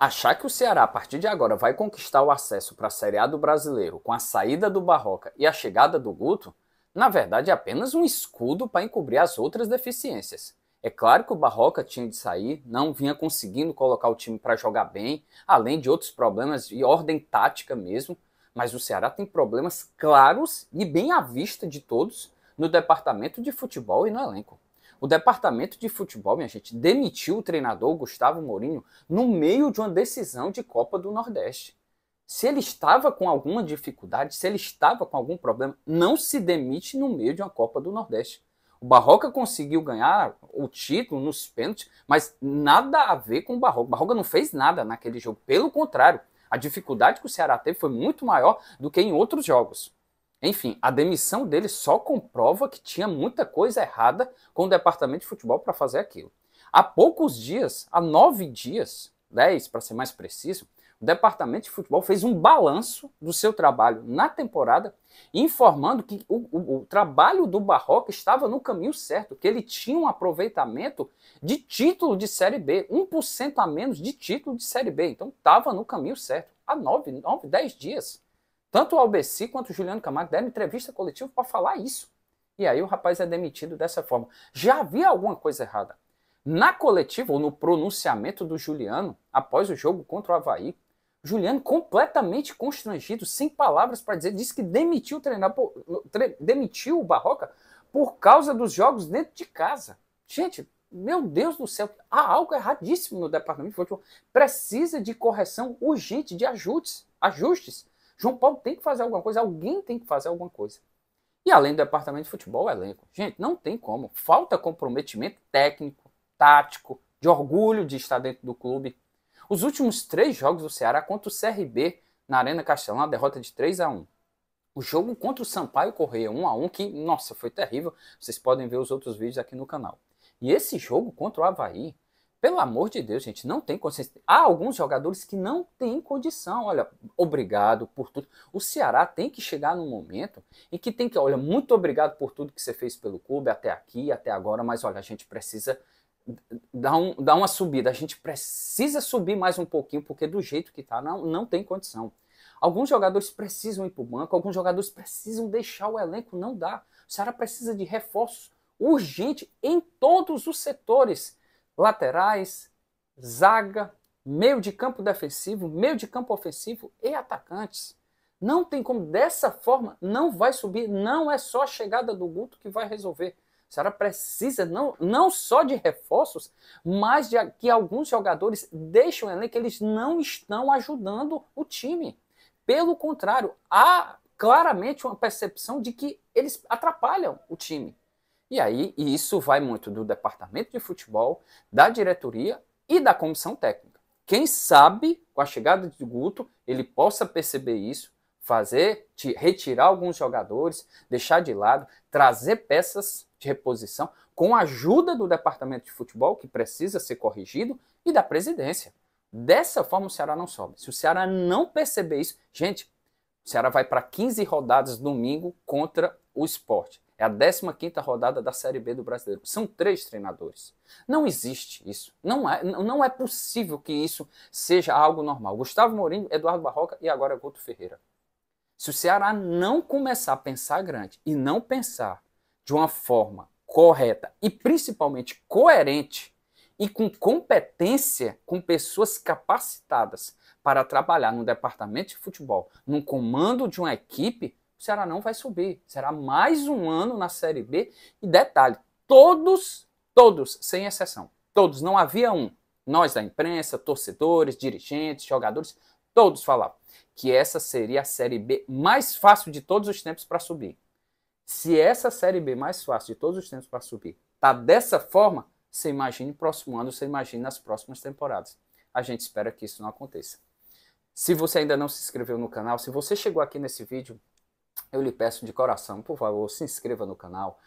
Achar que o Ceará, a partir de agora, vai conquistar o acesso para a Série A do brasileiro com a saída do Barroca e a chegada do Guto, na verdade é apenas um escudo para encobrir as outras deficiências. É claro que o Barroca tinha de sair, não vinha conseguindo colocar o time para jogar bem, além de outros problemas de ordem tática mesmo, mas o Ceará tem problemas claros e bem à vista de todos no departamento de futebol e no elenco. O departamento de futebol, minha gente, demitiu o treinador Gustavo Mourinho no meio de uma decisão de Copa do Nordeste. Se ele estava com alguma dificuldade, se ele estava com algum problema, não se demite no meio de uma Copa do Nordeste. O Barroca conseguiu ganhar o título nos pênaltis, mas nada a ver com o Barroca. O Barroca não fez nada naquele jogo. Pelo contrário, a dificuldade que o Ceará teve foi muito maior do que em outros jogos. Enfim, a demissão dele só comprova que tinha muita coisa errada com o departamento de futebol para fazer aquilo. Há poucos dias, há nove dias, dez para ser mais preciso, o departamento de futebol fez um balanço do seu trabalho na temporada, informando que o, o, o trabalho do Barroca estava no caminho certo, que ele tinha um aproveitamento de título de Série B, 1% a menos de título de Série B. Então estava no caminho certo, há nove, nove, dez dias. Tanto o Albeci quanto o Juliano Camargo deram entrevista coletiva para falar isso. E aí o rapaz é demitido dessa forma. Já havia alguma coisa errada. Na coletiva, ou no pronunciamento do Juliano, após o jogo contra o Havaí, Juliano completamente constrangido, sem palavras para dizer, disse que demitiu o, treinador, demitiu o Barroca por causa dos jogos dentro de casa. Gente, meu Deus do céu, há algo erradíssimo no departamento de futebol. Precisa de correção urgente, de ajustes. ajustes. João Paulo tem que fazer alguma coisa, alguém tem que fazer alguma coisa. E além do departamento de futebol, o elenco. Gente, não tem como. Falta comprometimento técnico, tático, de orgulho de estar dentro do clube. Os últimos três jogos do Ceará contra o CRB na Arena Castelão, a derrota de 3 a 1 O jogo contra o Sampaio Correia, 1 a 1 que, nossa, foi terrível. Vocês podem ver os outros vídeos aqui no canal. E esse jogo contra o Havaí, pelo amor de Deus, gente, não tem condição. Há alguns jogadores que não têm condição. Olha, obrigado por tudo. O Ceará tem que chegar num momento em que tem que, olha, muito obrigado por tudo que você fez pelo clube até aqui, até agora, mas olha, a gente precisa dar, um, dar uma subida. A gente precisa subir mais um pouquinho, porque do jeito que está, não, não tem condição. Alguns jogadores precisam ir para o banco, alguns jogadores precisam deixar o elenco, não dá. O Ceará precisa de reforços urgente em todos os setores laterais, zaga, meio de campo defensivo, meio de campo ofensivo e atacantes. Não tem como, dessa forma, não vai subir. Não é só a chegada do Guto que vai resolver. A senhora precisa não, não só de reforços, mas de que alguns jogadores deixam o elenco, eles não estão ajudando o time. Pelo contrário, há claramente uma percepção de que eles atrapalham o time. E aí, e isso vai muito do departamento de futebol, da diretoria e da comissão técnica. Quem sabe, com a chegada de Guto, ele possa perceber isso, fazer, retirar alguns jogadores, deixar de lado, trazer peças de reposição com a ajuda do departamento de futebol, que precisa ser corrigido, e da presidência. Dessa forma o Ceará não sobe. Se o Ceará não perceber isso, gente, o Ceará vai para 15 rodadas domingo contra o esporte. É a 15 rodada da Série B do Brasileiro. São três treinadores. Não existe isso. Não é, não é possível que isso seja algo normal. Gustavo Mourinho, Eduardo Barroca e agora Guto Ferreira. Se o Ceará não começar a pensar grande e não pensar de uma forma correta e principalmente coerente e com competência, com pessoas capacitadas para trabalhar no departamento de futebol, no comando de uma equipe, o Ceará não vai subir. Será mais um ano na Série B. E detalhe: todos, todos, sem exceção, todos, não havia um. Nós da imprensa, torcedores, dirigentes, jogadores, todos falavam que essa seria a Série B mais fácil de todos os tempos para subir. Se essa Série B mais fácil de todos os tempos para subir está dessa forma, você imagine o próximo ano, você imagine nas próximas temporadas. A gente espera que isso não aconteça. Se você ainda não se inscreveu no canal, se você chegou aqui nesse vídeo, eu lhe peço de coração, por favor, se inscreva no canal,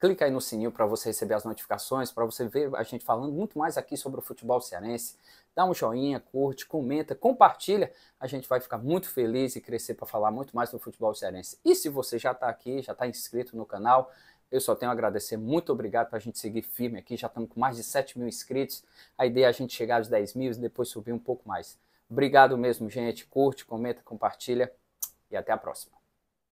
clica aí no sininho para você receber as notificações, para você ver a gente falando muito mais aqui sobre o futebol cearense. Dá um joinha, curte, comenta, compartilha. A gente vai ficar muito feliz e crescer para falar muito mais do futebol cearense. E se você já está aqui, já está inscrito no canal, eu só tenho a agradecer. Muito obrigado para a gente seguir firme aqui. Já estamos com mais de 7 mil inscritos. A ideia é a gente chegar aos 10 mil e depois subir um pouco mais. Obrigado mesmo, gente. Curte, comenta, compartilha e até a próxima.